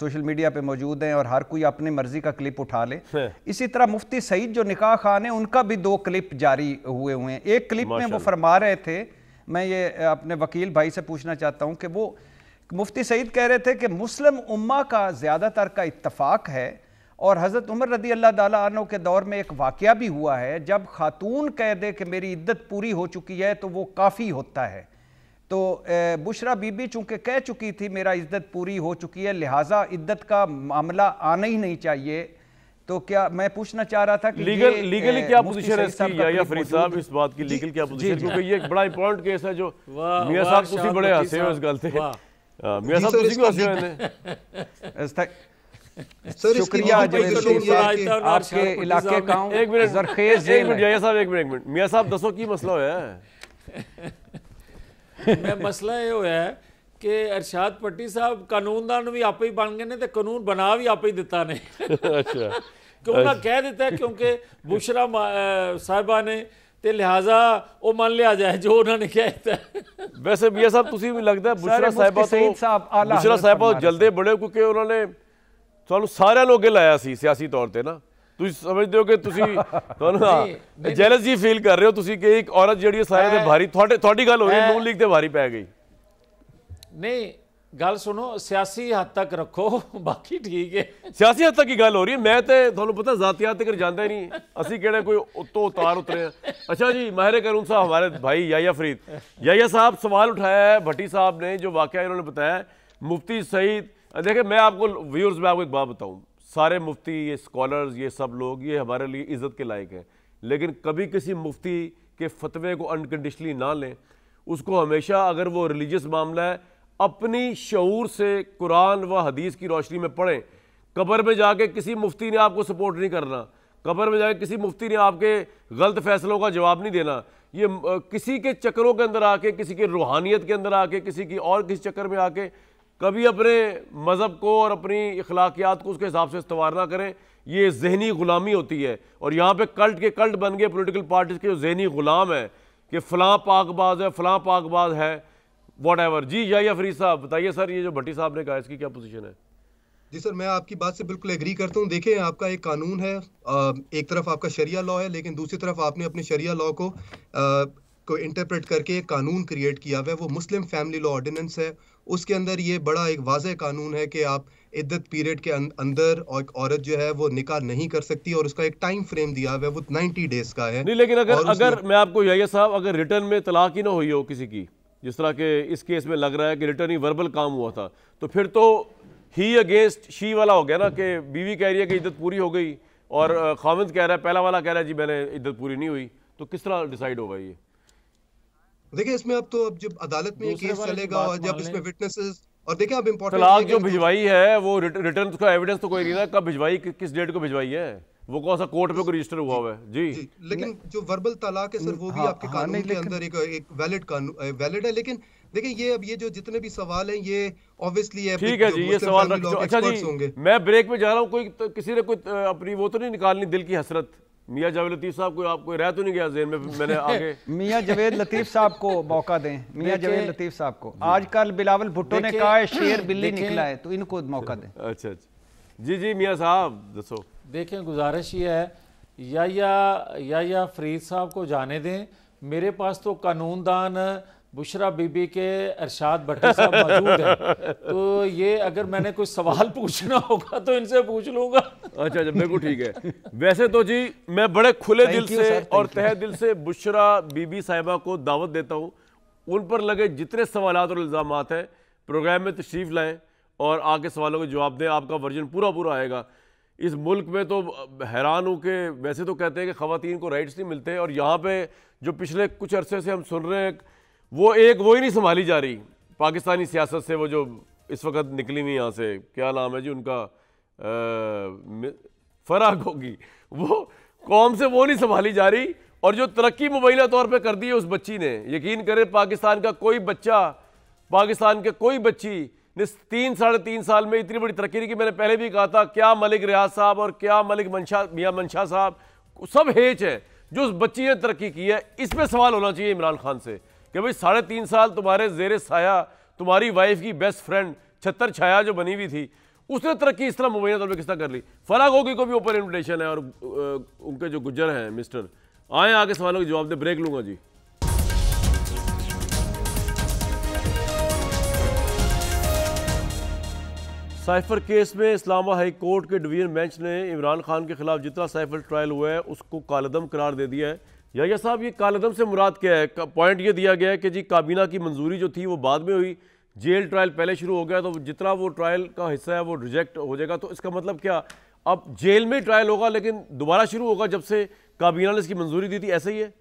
सोशल मीडिया पे मौजूद हैं और हर कोई अपनी मर्ज़ी का क्लिप उठा ले हाँ। इसी तरह मुफ्ती सईद जो निकाह खान है उनका भी दो क्लिप जारी हुए हुए हैं एक क्लिप में वो फरमा रहे थे मैं ये अपने वकील भाई से पूछना चाहता हूँ कि वो मुफ्ती सईद कह रहे थे कि मुस्लिम उम्मा का ज़्यादातर का इतफ़ाक़ है और हज़रत उमर रदी अल्लाह तु के दौर में एक वाक़ भी हुआ है जब खातून कह दे कि मेरी इद्दत पूरी हो चुकी है तो वो काफ़ी होता है तो बुशरा बीबी चूंकि कह चुकी थी मेरा इद्दत पूरी हो चुकी है लिहाजा इद्दत का मामला आना ही नहीं चाहिए तो क्या मैं पूछना चाह रहा था कि लीगल लीगली क्या पोजीशन है इसकी या, या फरीद साहब इस बात की लीगल क्या पोजीशन क्योंकि ये एक बड़ा इंपॉर्टेंट केस है जो मियां साहब तुसी तो बड़े हंसे हो इस गल से मियां साहब ਤੁਸੀਂ ਕਿਉਂ ਹੱਸ ਰਹੇ ਨੇ शुक्रिया आपके इलाके का एक मिनट जरखेज एक मिनट जया साहब एक मिनट एक मिनट मियां साहब दसो की मसला होया है मैं मसला ਇਹ ਹੋਇਆ ਕਿ ਅਰਸ਼ਾਦ ਪੱਟੀ ਸਾਹਿਬ ਕਾਨੂੰਨਦਾਨ ਵੀ ਆਪੇ ਹੀ ਬਣ ਗਏ ਨੇ ਤੇ ਕਾਨੂੰਨ ਬਣਾ ਵੀ ਆਪੇ ਹੀ ਦਿੱਤਾ ਨੇ ਅੱਛਾ ਕਿਉਂਕਿ ਕਹਿ ਦਿੱਤਾ ਕਿਉਂਕਿ ਬੁਸ਼ਰਾ ਸਾਹਿਬਾ ਨੇ ਤੇ ਲਿਹਾਜ਼ਾ ਉਹ ਮੰਨ ਲਿਆ ਜਾਏ ਜੋ ਉਹਨਾਂ ਨੇ ਕਿਹਾ ਵੈਸੇ ਮੀਆਂ ਸਾਹਿਬ ਤੁਸੀਂ ਵੀ ਲੱਗਦਾ ਬੁਸ਼ਰਾ ਸਾਹਿਬਾ ਤੋਂ ਬੁਸ਼ਰਾ ਸਾਹਿਬਾ ਜਲਦੇ ਬੜੇ ਕਿਉਂਕਿ ਉਹਨਾਂ ਨੇ ਤੁਹਾਨੂੰ ਸਾਰਿਆਂ ਨੂੰ ਅੱਗੇ ਲਾਇਆ ਸੀ ਸਿਆਸੀ ਤੌਰ ਤੇ ਨਾ ਤੁਸੀਂ ਸਮਝਦੇ ਹੋ ਕਿ ਤੁਸੀਂ ਤੁਹਾਨੂੰ ਜੈਲਸ ਜੀ ਫੀਲ ਕਰ ਰਹੇ ਹੋ ਤੁਸੀਂ ਕਿ ਇੱਕ ਔਰਤ ਜਿਹੜੀ ਸਾਰਿਆਂ ਦੇ ਭਾਰੀ ਤੁਹਾਡੇ ਤੁਹਾਡੀ ਗੱਲ ਹੋ ਰਹੀ ਨੂਨ ਲੀਗ ਤੇ ਭਾਰੀ ਪੈ ਗਈ ਨਹੀਂ गल सुनो सियासी हद तक रखो बाकी ठीक है सियासी हद तक की गल हो रही है मैं तो थोड़ा पता ਜ਼ਾਤੀਆਤ ਤੱਕ ही नहीं ਨਹੀਂ कह रहे कोई उत्तों उतार उतरे अच्छा जी माहिर करून साहब हमारे भाई याया फरीद याया साहब सवाल उठाया है भट्टी साहब ने जो वाक्य इन्होंने बताया मुफ्ती सईद देखिए मैं आपको व्यूअर्स में आपको एक बात बताऊँ सारे मुफ्ती ये स्कॉलर्स ये सब लोग ये हमारे लिए इज़्ज़त के लायक हैं लेकिन कभी किसी मुफ्ती के फतवे को अनकंडीशनली ना लें उसको हमेशा अगर वो रिलीजियस मामला है अपनी शूर से कुरान व हदीस की रोशनी में पढ़ें कब्र में जाके किसी मुफ्ती ने आपको सपोर्ट नहीं करना कब्र में जाके किसी मुफ्ती ने आपके गलत फैसलों का जवाब नहीं देना ये किसी के चक्करों के अंदर आके किसी के रूहानियत के अंदर आके किसी की और किसी चक्कर में आके कभी अपने मज़हब को और अपनी अखलाकियात को उसके हिसाब से इस्तेवाल ना करें ये जहनी ग़ुलामी होती है और यहाँ पे कल्ट के कल्ट बन गए पोलिटिकल पार्टीज़ के जो जहनी ग़ुलाम है कि फ़लाँ पाकबाज है फ़लाँ पाकबाज है वॉट एवर जी या, या फरीद साहब बताइए सर ये जो भट्टी साहब ने कहा इसकी क्या पोजिशन है जी सर मैं आपकी बात से बिल्कुल एग्री करता हूँ देखें आपका एक कानून है एक तरफ आपका शरिया लॉ है लेकिन दूसरी तरफ आपने अपने शरिया लॉ को आ, को इंटरप्रेट करके एक कानून क्रिएट किया हुआ है वो मुस्लिम फैमिली लॉ ऑर्डिनेंस है उसके अंदर ये बड़ा एक वाज कानून है कि आप इद्दत पीरियड के अं-, अंदर और एक औरत जो है वो निकाह नहीं कर सकती और उसका एक टाइम फ्रेम दिया हुआ है वो नाइन्टी डेज का है नहीं लेकिन अगर अगर मैं आपको साहब अगर रिटर्न में तलाक ही ना हुई हो किसी की जिस तरह के इस केस में लग रहा है कि रिटर्न ही वर्बल काम हुआ था तो फिर तो ही अगेंस्ट शी वाला हो गया ना कि बीवी कह रही है कि इज्जत पूरी हो गई और खामिद कह रहा है पहला वाला कह रहा है जी मैंने इज्जत पूरी नहीं हुई तो किस तरह डिसाइड होगा ये देखिए इसमें अब तो अब जब अदालत में केस चलेगा और जब इसमें विटनेसेस और देखिए अब इम्पोर्टेंट तलाक जो भिजवाई है वो रिटर्न का एविडेंस तो कोई नहीं ना कब भिजवाई किस डेट को भिजवाई है वो कौन सा कोर्ट में रजिस्टर हुआ हुआ है जी, जी लेकिन जो वर्बल तलाक है सर वो भी हाँ, आपके हाँ, कानून के अंदर एक एक वैलिड कानून वैलिड है लेकिन देखिए ये अब ये जो जितने भी सवाल हैं ये ऑब्वियसली है ठीक है जी ये सवाल अच्छा जी मैं ब्रेक में जा रहा हूँ कोई किसी ने कोई अपनी वो तो नहीं निकालनी दिल की हसरत मियाँ जावेद लतीफ साहब को आपको रह तो नहीं गया जेन में मैंने आगे मियाँ जावेद लतीफ साहब को मौका दें मियाँ जावेद लतीफ साहब को आजकल बिलावल भुट्टो ने कहा शेर बिल्ली निकला है तो इनको मौका दें अच्छा अच्छा जी जी मियाँ साहब दसो देखें गुजारिश ये है या या या या फरीद साहब को जाने दें मेरे पास तो कानूनदान बुशरा बीबी के अरशाद भट्टी साहब मौजूद हैं तो ये अगर मैंने कुछ सवाल पूछना होगा तो इनसे पूछ लूंगा अच्छा अच्छा बिल्कुल ठीक है वैसे तो जी मैं बड़े खुले दिल से और तह दिल से बुशरा बीबी साहिबा को दावत देता हूँ उन पर लगे जितने सवाल और इल्ज़ाम हैं प्रोग्राम में तशरीफ़ लाएँ और आके सवालों के जवाब दें आपका वर्जन पूरा पूरा आएगा इस मुल्क में तो हैरान हूँ कि वैसे तो कहते हैं कि खातन को राइट्स नहीं मिलते और यहाँ पर जो पिछले कुछ अरसे से हम सुन रहे हैं वो एक वो ही नहीं संभाली जा रही पाकिस्तानी सियासत से वो जो इस वक्त निकली नहीं यहाँ से क्या नाम है जी उनका फराक होगी वो कौम से वो नहीं संभाली जा रही और जो तरक्की मुबैना तौर पर कर दी है उस बच्ची ने यकीन करें पाकिस्तान का कोई बच्चा पाकिस्तान के कोई बच्ची तीन साढ़े तीन साल में इतनी बड़ी तरक्की की मैंने पहले भी कहा था क्या मलिक रियाज साहब और क्या मलिक मंशा मियाँ मंशा साहब सब हेच है जो उस बच्ची ने तरक्की की है इस पर सवाल होना चाहिए इमरान खान से कि भाई साढ़े तीन साल तुम्हारे जेर साया तुम्हारी वाइफ की बेस्ट फ्रेंड छत्तर छाया जो बनी हुई थी उसने तरक्की इस तरह मुबैया तौर पर किस तरह कर ली फराग होगी को भी ओपन इन्विटेशन है और उनके जो गुजर हैं मिस्टर आए आके सवालों के जवाब दे ब्रेक लूँगा जी साइफर केस में इस्लामा हाई कोर्ट के डिवीजन बेंच ने इमरान खान के खिलाफ जितना साइफर ट्रायल हुआ है उसको कालदम करार दे दिया है या साहब ये कालदम से मुराद क्या है पॉइंट ये दिया गया है कि जी काबीना की मंजूरी जो थी वो बाद में हुई जेल ट्रायल पहले शुरू हो गया तो जितना वो ट्रायल का हिस्सा है वो रिजेक्ट हो जाएगा तो इसका मतलब क्या अब जेल में ट्रायल होगा लेकिन दोबारा शुरू होगा जब से काबीना ने इसकी मंजूरी दी थी ऐसा ही है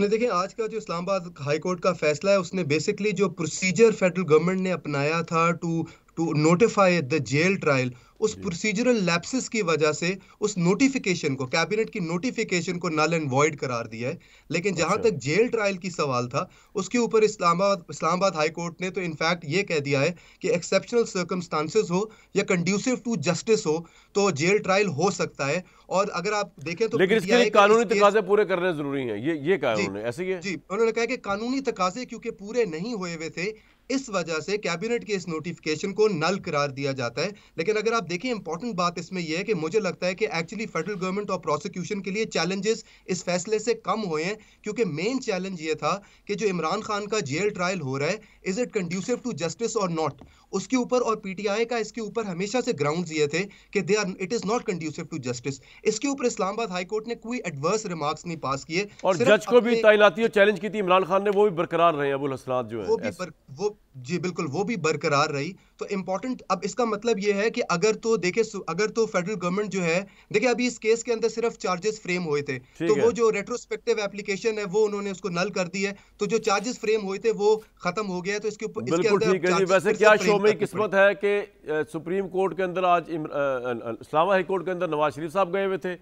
नहीं देखिए आज का जो इस्लामाबाद हाई कोर्ट का फैसला है उसने बेसिकली जो प्रोसीजर फेडरल गवर्नमेंट ने अपनाया था to to notify the jail trial उस प्रोसीजरल लैप्सिस की वजह से उस नोटिफिकेशन को कैबिनेट की नोटिफिकेशन को नल एंड वॉइड करार दिया है लेकिन जहां अच्छा। तक जेल ट्रायल की सवाल था उसके ऊपर इस्लामाबाद इस्लामाबाद हाई कोर्ट ने तो इनफैक्ट ये कह दिया है कि एक्सेप्शनल सर्कमस्टांसिस हो या कंड्यूसिव टू जस्टिस हो तो जेल ट्रायल हो सकता है और अगर आप देखें तो लेकिन इसके लिए कानूनी तकाजे पूरे करने जरूरी हैं ये ये कहा उन्होंने ऐसे ही है जी उन्होंने कहा कि कानूनी तकाजे क्योंकि पूरे नहीं हुए हुए थे इस वजह से कैबिनेट के इस नोटिफिकेशन को नल करार दिया जाता है लेकिन अगर आप देखें इंपॉर्टेंट बात इसमें यह है कि मुझे लगता है कि एक्चुअली फेडरल गवर्नमेंट और प्रोसिक्यूशन के लिए चैलेंजेस इस फैसले से कम हुए हैं क्योंकि मेन चैलेंज यह था कि जो इमरान खान का जेल ट्रायल हो रहा है is it conducive to justice और नॉट उसके ऊपर और पीटीआई का इसके ऊपर हमेशा से ग्राउंड ये थे कि they are it is not conducive to justice इसके ऊपर इस्लामाबाद हाई कोर्ट ने कोई एडवर्स रिमार्क्स नहीं पास किए और जज को भी तैनाती चैलेंज की थी इमरान खान ने वो भी बरकरार रहे अबुल हसनात जो है वो भी बर, वो जी बिल्कुल वो भी बरकरार रही तो इम्पोर्टेंट अब इसका मतलब ये है कि अगर तो देखे अगर तो फेडरल गवर्नमेंट जो है देखिए अभी इस केस के अंदर सिर्फ चार्जेस फ्रेम हुए थे तो वो जो रेट्रोस्पेक्टिव एप्लीकेशन है वो उन्होंने उसको नल कर दी है तो जो चार्जेस फ्रेम हुए थे वो खत्म हो गया तो इसके ऊपर वैसे क्या शो में किस्मत है कि सुप्रीम कोर्ट के अंदर आज इस्लामा हाई कोर्ट के अंदर नवाज शरीफ साहब गए हुए थे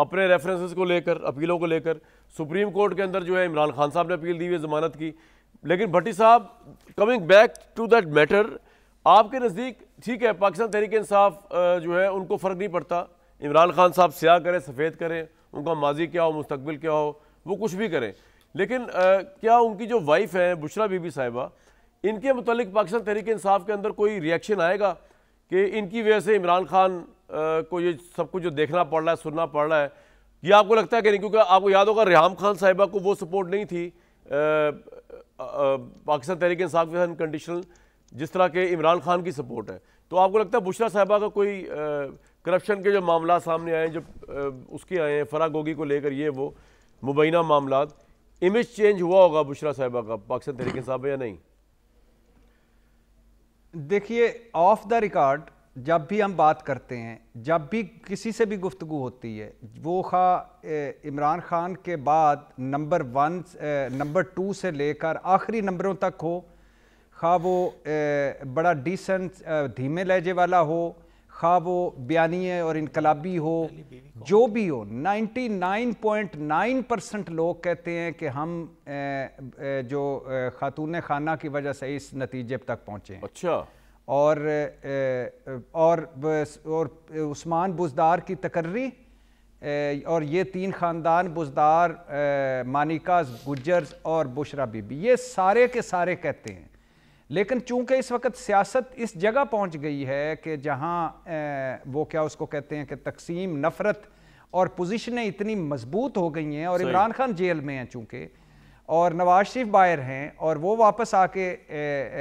अपने रेफरेंसेस को लेकर अपीलों को लेकर सुप्रीम कोर्ट के अंदर जो है इमरान खान साहब ने अपील दी हुई जमानत की लेकिन भट्टी साहब coming back to that matter आपके नज़दीक ठीक है पाकिस्तान तहरीक इंसाफ जो है उनको फ़र्क नहीं पड़ता इमरान खान साहब स्याह करें सफ़ेद करें उनका माजी क्या हो मुस्तबिल क्या हो वो कुछ भी करें लेकिन आ, क्या उनकी जो वाइफ है बुशरा बीबी साहिबा इनके मतलब पाकिस्तान तहरीक इंसाफ के अंदर कोई रिएक्शन आएगा कि इनकी वजह से इमरान खान आ, को ये सब कुछ जो देखना पड़ रहा है सुनना पड़ रहा है ये आपको लगता है कि नहीं क्योंकि आपको याद होगा रिहाम खान साहिबा को वो सपोर्ट नहीं थी आ, पाकिस्तान तहरीक इंसाफ के साथ अनकंडीशनल जिस तरह के इमरान खान की सपोर्ट है तो आपको लगता है बुशरा साहबा का कोई करप्शन के जो मामला सामने आए हैं जो आ, उसके आए हैं फरा गोगी को लेकर ये वो मुबैना मामला इमेज चेंज हुआ होगा बुशरा साहबा का पाकिस्तान तहरीक इंसाफ या नहीं देखिए ऑफ द रिकॉर्ड जब भी हम बात करते हैं जब भी किसी से भी गुफ्तु होती है वो खा इमरान ख़ान के बाद नंबर वन नंबर टू से लेकर आखिरी नंबरों तक हो खा वो ए, बड़ा डिसेंट धीमे लहजे वाला हो खा वो बयानी और इनकलाबी हो जो भी हो 99.9 परसेंट लोग कहते हैं कि हम ए, ए, जो खातून खाना की वजह से इस नतीजे तक पहुँचे अच्छा और और और उस्मान बुजदार की तकर्री और ये तीन ख़ानदान बुजदार मानिकास गुजर्स और बुशरा बीबी ये सारे के सारे कहते हैं लेकिन चूंकि इस वक्त सियासत इस जगह पहुंच गई है कि जहां वो क्या उसको कहते हैं कि तकसीम नफ़रत और पोजिशनें इतनी मजबूत हो गई हैं और इमरान खान जेल में हैं चूंकि और नवाज शरीफ बायर हैं और वो वापस आके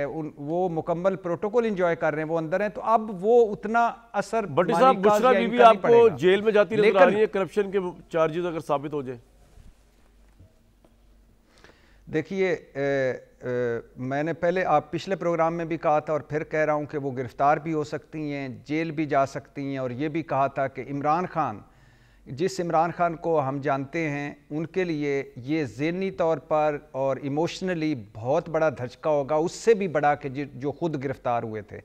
उन, वो मुकम्मल प्रोटोकॉल इंजॉय कर रहे हैं वो अंदर हैं तो अब वो उतना असर बुशरा बीबी आपको जेल में जाती नजर आ रही है करप्शन के चार्जेस अगर साबित हो जाए देखिए मैंने पहले आप पिछले प्रोग्राम में भी कहा था और फिर कह रहा हूँ कि वो गिरफ़्तार भी हो सकती हैं जेल भी जा सकती हैं और ये भी कहा था कि इमरान खान जिस इमरान खान को हम जानते हैं उनके लिए ये जहनी तौर पर और इमोशनली बहुत बड़ा धचका होगा उससे भी बड़ा कि जो ख़ुद गिरफ़्तार हुए थे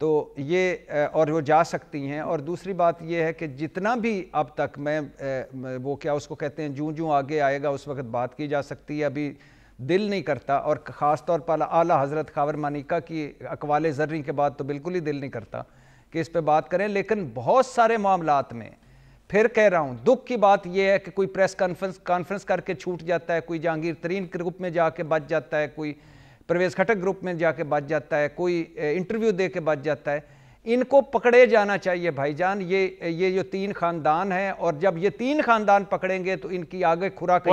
तो ये और वो जा सकती हैं और दूसरी बात ये है कि जितना भी अब तक मैं वो क्या उसको कहते हैं जूँ जूँ आगे आएगा उस वक्त बात की जा सकती है अभी दिल नहीं करता और ख़ास तौर पर आला हज़रत खावर मानिका की अकवाल जर्री के बाद तो बिल्कुल ही दिल नहीं करता कि इस पर बात करें लेकिन बहुत सारे मामलों में फिर कह रहा हूं दुख की बात यह है कि कोई प्रेस कॉन्फ्रेंस कॉन्फ्रेंस करके छूट जाता है कोई जहांगीर तरीन ग्रुप में जाके बच जाता है कोई प्रवेश खटक ग्रुप में जाके बच जाता है कोई इंटरव्यू दे के बच जाता है इनको पकड़े जाना चाहिए भाईजान ये ये जो तीन खानदान हैं और जब ये तीन खानदान पकड़ेंगे तो इनकी आगे खुराक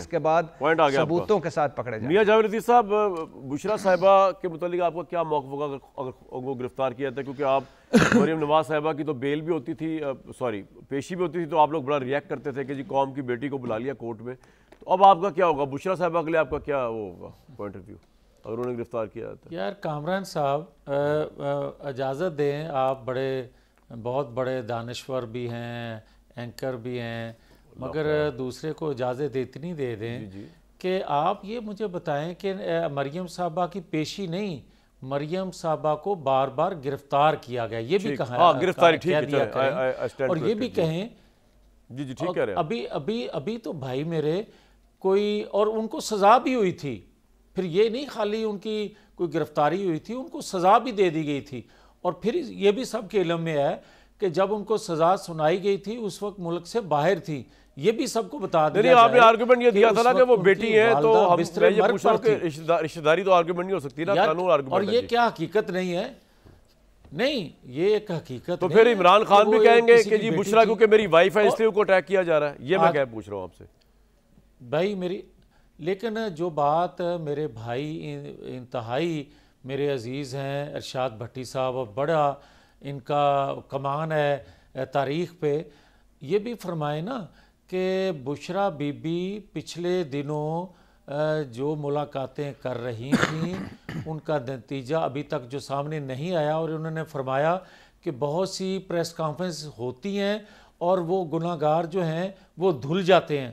इसके बाद सबूतों के साथ पकड़े मियाँ जावेद साहब बुशरा साहिबा के मुतालिक आपका क्या मौका होगा अगर उनको गिरफ्तार किया था क्योंकि आप मरीम नवाज साहबा की तो बेल भी होती थी सॉरी पेशी भी होती थी तो आप लोग बड़ा रिएक्ट करते थे कि जी कौम की बेटी को बुला लिया कोर्ट में तो अब आपका क्या होगा बुशरा साहबा के लिए आपका क्या वो होगा पॉइंट ऑफ व्यू और उन्हें गिरफ्तार किया जाता है यार कामरान साहब इजाज़त दें आप बड़े बहुत बड़े दानश्वर भी हैं एंकर भी हैं मगर दूसरे को इजाज़त इतनी दे दें कि आप ये मुझे बताएं कि मरियम साहबा की पेशी नहीं मरियम साहबा को बार बार गिरफ्तार किया गया ये भी कहा गिरफ्तार हाँ, गिरफ्तारी ठीक है और ये भी कहें जी जी ठीक है अभी अभी अभी तो भाई मेरे कोई और उनको सजा भी हुई थी फिर ये नहीं खाली उनकी कोई गिरफ्तारी हुई थी उनको सज़ा भी दे दी गई थी और फिर ये भी सब के इलम में है कि जब उनको सज़ा सुनाई गई थी उस वक्त मुल्क से बाहर थी ये भी सबको बता दें आपने आर्ग्यूमेंट ये दिया था ना कि वो बेटी है तो रिश्तेदारी तो आर्ग्यूमेंट नहीं हो सकती ना कानून और ये क्या हकीकत नहीं है नहीं ये एक हकीकत तो फिर इमरान खान भी कहेंगे कि जी बुशरा क्योंकि मेरी वाइफ है इसलिए उनको अटैक किया जा रहा है ये मैं क्या पूछ रहा हूँ आपसे भाई मेरी लेकिन जो बात मेरे भाई इंतहाई मेरे अज़ीज़ हैं अरशाद भट्टी साहब और बड़ा इनका कमान है तारीख़ पे ये भी फरमाए ना कि बुशरा बीबी पिछले दिनों जो मुलाकातें कर रही थी उनका नतीजा अभी तक जो सामने नहीं आया और उन्होंने फरमाया कि बहुत सी प्रेस कॉन्फ्रेंस होती हैं और वो गुनागार जो हैं वो धुल जाते हैं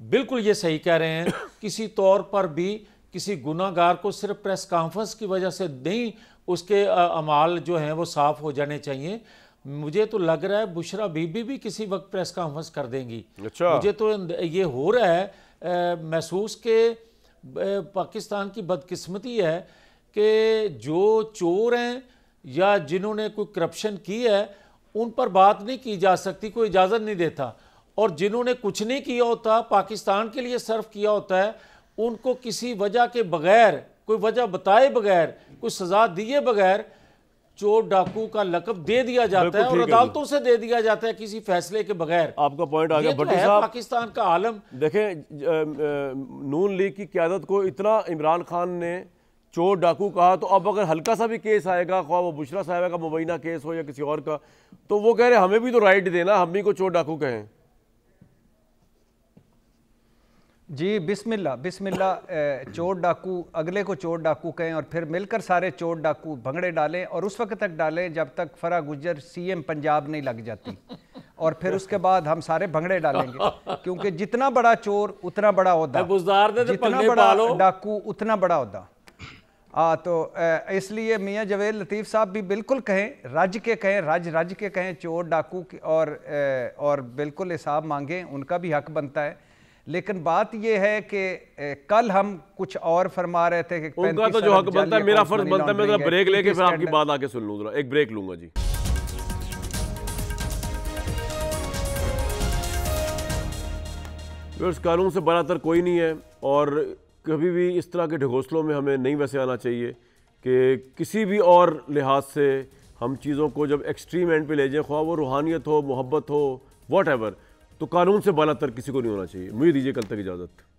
बिल्कुल ये सही कह रहे हैं किसी तौर पर भी किसी गुनागार को सिर्फ प्रेस कॉन्फ्रेंस की वजह से नहीं उसके अमाल जो हैं वो साफ़ हो जाने चाहिए मुझे तो लग रहा है बुशरा बीबी भी किसी वक्त प्रेस कॉन्फ्रेंस कर देंगी अच्छा। मुझे तो ये हो रहा है महसूस के पाकिस्तान की बदकिस्मती है कि जो चोर हैं या जिन्होंने कोई करप्शन की है उन पर बात नहीं की जा सकती कोई इजाज़त नहीं देता और जिन्होंने कुछ नहीं किया होता पाकिस्तान के लिए सर्व किया होता है उनको किसी वजह के बगैर कोई वजह बताए बगैर कोई सजा दिए बगैर चोर डाकू का लकब दे दिया जाता है और अदालतों से दे दिया जाता है किसी फैसले के बगैर आपका पॉइंट आ गया तो पाकिस्तान का आलम देखें नून लीग की क्यादत को इतना इमरान खान ने चोर डाकू कहा तो अब अगर हल्का सा भी केस आएगा खा वो बुशरा साहब का मुबैना केस हो या किसी और का तो वो कह रहे हमें भी तो राइट देना हम भी को चोर डाकू कहें जी बिस्मिल्ला बिस्मिल्ला चोर डाकू अगले को चोर डाकू कहें और फिर मिलकर सारे चोर डाकू भंगड़े डालें और उस वक्त तक डालें जब तक फरा गुजर सीएम पंजाब नहीं लग जाती और फिर उसके बाद हम सारे भंगड़े डालेंगे क्योंकि जितना बड़ा चोर उतना बड़ा होता तो जितना बड़ा डाकू उतना बड़ा होता हाँ तो इसलिए मियाँ जवेद लतीफ़ साहब भी बिल्कुल कहें राज्य के कहें राज्य राज्य के कहें चोर डाकू और और बिल्कुल हिसाब मांगें उनका भी हक बनता है लेकिन बात यह है कि कल हम कुछ और फरमा रहे थे कि उनका तो जो हक बनता है मेरा फर्ज बनता है मैं ब्रेक लेके फिर आपकी बात आके सुन लूँ एक ब्रेक लूंगा जी कानून से बरातर कोई नहीं है और कभी भी इस तरह के ढगोसलों में हमें नहीं वैसे आना चाहिए कि किसी भी और लिहाज से हम चीज़ों को जब एक्सट्रीम एंड पे ले जाएँ ख्वा वो रूहानियत हो मोहब्बत हो वॉट एवर तो कानून से बाला तर किसी को नहीं होना चाहिए मुझे दीजिए कल तक इजाज़त